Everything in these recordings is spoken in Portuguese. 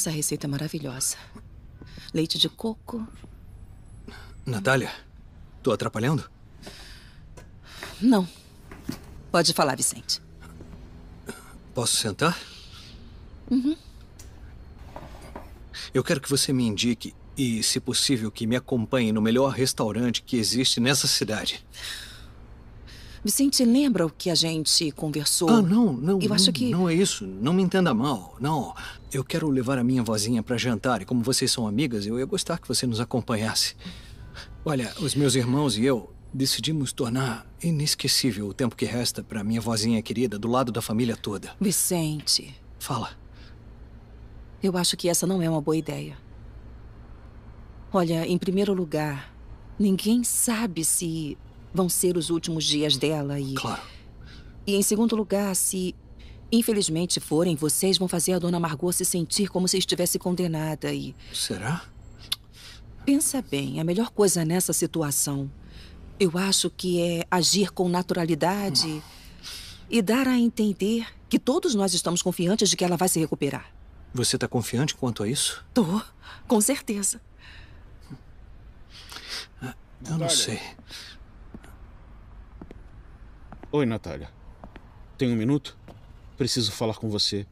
Essa receita é maravilhosa. Leite de coco. Natália, tô atrapalhando? Não. Pode falar, Vicente. Posso sentar? Uhum. Eu quero que você me indique e, se possível, que me acompanhe no melhor restaurante que existe nessa cidade. Vicente, lembra o que a gente conversou? Ah, não, não. Eu não, acho que. Não é isso. Não me entenda mal. Não. Eu quero levar a minha vozinha para jantar e como vocês são amigas, eu ia gostar que você nos acompanhasse. Olha, os meus irmãos e eu decidimos tornar inesquecível o tempo que resta para minha vozinha querida do lado da família toda. Vicente. Fala. Eu acho que essa não é uma boa ideia. Olha, em primeiro lugar, ninguém sabe se vão ser os últimos dias dela e. Claro. E em segundo lugar, se infelizmente forem, vocês vão fazer a dona Margot se sentir como se estivesse condenada e. Será? Pensa bem, a melhor coisa nessa situação, eu acho que é agir com naturalidade hum. e dar a entender que todos nós estamos confiantes de que ela vai se recuperar. Você está confiante quanto a isso? Tô, com certeza. Eu não sei. Oi, Natália. Tem um minuto? preciso falar com você.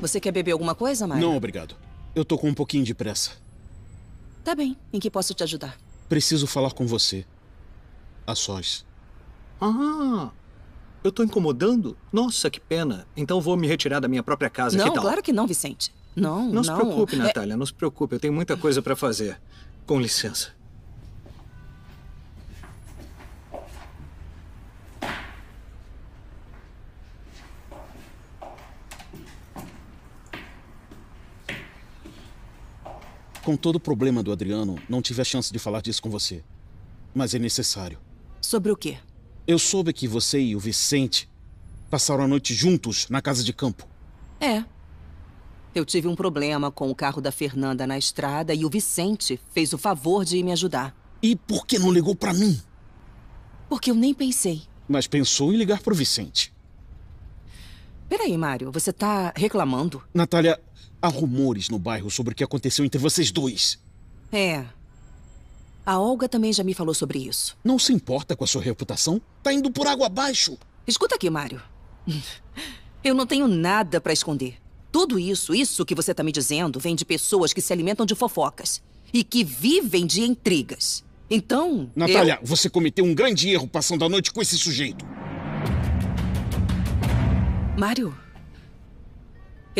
Você quer beber alguma coisa, Mike? Não, obrigado. Eu tô com um pouquinho de pressa. Tá bem. Em que posso te ajudar? Preciso falar com você. A sós. Ah, eu tô incomodando? Nossa, que pena. Então vou me retirar da minha própria casa. Não, claro que não, Vicente. Não, não. Não se preocupe, é Natália, é... não se preocupe. Eu tenho muita coisa para fazer. Com licença. Com todo o problema do Adriano, não tive a chance de falar disso com você. Mas é necessário. Sobre o quê? Eu soube que você e o Vicente passaram a noite juntos na casa de campo. É. Eu tive um problema com o carro da Fernanda na estrada e o Vicente fez o favor de me ajudar. E por que não ligou para mim? Porque eu nem pensei. Mas pensou em ligar pro Vicente. Peraí, Mário, você tá reclamando? Natália, Há rumores no bairro sobre o que aconteceu entre vocês dois. É. A Olga também já me falou sobre isso. Não se importa com a sua reputação? Tá indo por água abaixo. Escuta aqui, Mário. Eu não tenho nada para esconder. Tudo isso, isso que você tá me dizendo, vem de pessoas que se alimentam de fofocas e que vivem de intrigas. Então. Natália, eu... você cometeu um grande erro passando a noite com esse sujeito. Mário.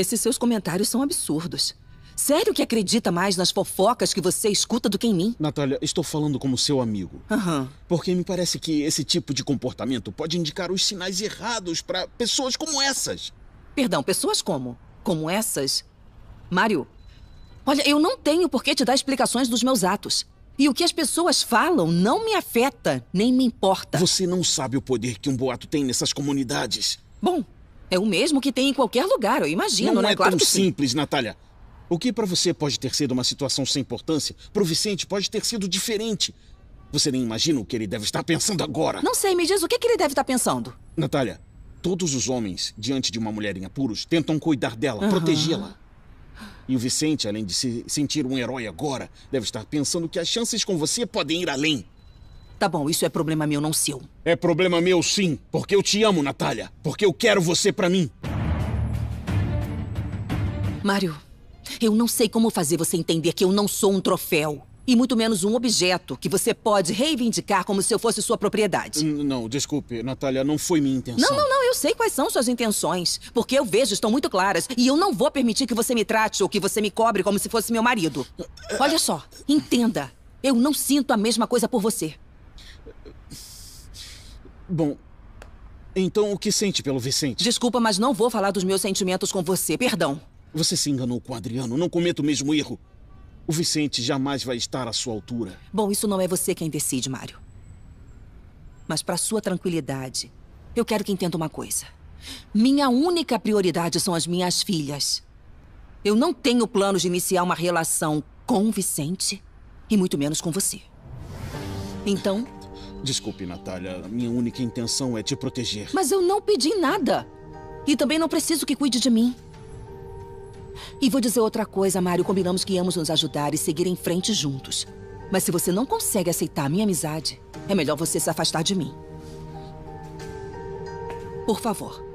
Esses seus comentários são absurdos. Sério que acredita mais nas fofocas que você escuta do que em mim? Natália, estou falando como seu amigo. Uhum. Porque me parece que esse tipo de comportamento pode indicar os sinais errados para pessoas como essas. Perdão, pessoas como? Como essas? Mário, olha, eu não tenho por que te dar explicações dos meus atos. E o que as pessoas falam não me afeta, nem me importa. Você não sabe o poder que um boato tem nessas comunidades. Bom, é o mesmo que tem em qualquer lugar, eu imagino, não né? é claro tão simples, sim. Natália. O que para você pode ter sido uma situação sem importância, para o Vicente pode ter sido diferente. Você nem imagina o que ele deve estar pensando agora. Não sei, me diz o que, que ele deve estar pensando. Natália, todos os homens, diante de uma mulher em apuros, tentam cuidar dela, uhum. protegê-la. E o Vicente, além de se sentir um herói agora, deve estar pensando que as chances com você podem ir além. Tá bom, isso é problema meu, não seu. É problema meu, sim. Porque eu te amo, Natália. Porque eu quero você pra mim. Mário, eu não sei como fazer você entender que eu não sou um troféu. E muito menos um objeto que você pode reivindicar como se eu fosse sua propriedade. Hum, não, desculpe, Natália, não foi minha intenção. Não, não, não, eu sei quais são suas intenções. Porque eu vejo, estão muito claras. E eu não vou permitir que você me trate ou que você me cobre como se fosse meu marido. Ah, ah, Olha só, entenda. Eu não sinto a mesma coisa por você. Bom, então o que sente pelo Vicente? Desculpa, mas não vou falar dos meus sentimentos com você, perdão. Você se enganou com o Adriano, não cometa o mesmo erro. O Vicente jamais vai estar à sua altura. Bom, isso não é você quem decide, Mário. Mas para sua tranquilidade, eu quero que entenda uma coisa. Minha única prioridade são as minhas filhas. Eu não tenho planos de iniciar uma relação com o Vicente e muito menos com você. Então, Desculpe, Natália. Minha única intenção é te proteger. Mas eu não pedi nada. E também não preciso que cuide de mim. E vou dizer outra coisa, Mário. Combinamos que íamos nos ajudar e seguir em frente juntos. Mas se você não consegue aceitar a minha amizade, é melhor você se afastar de mim. Por favor.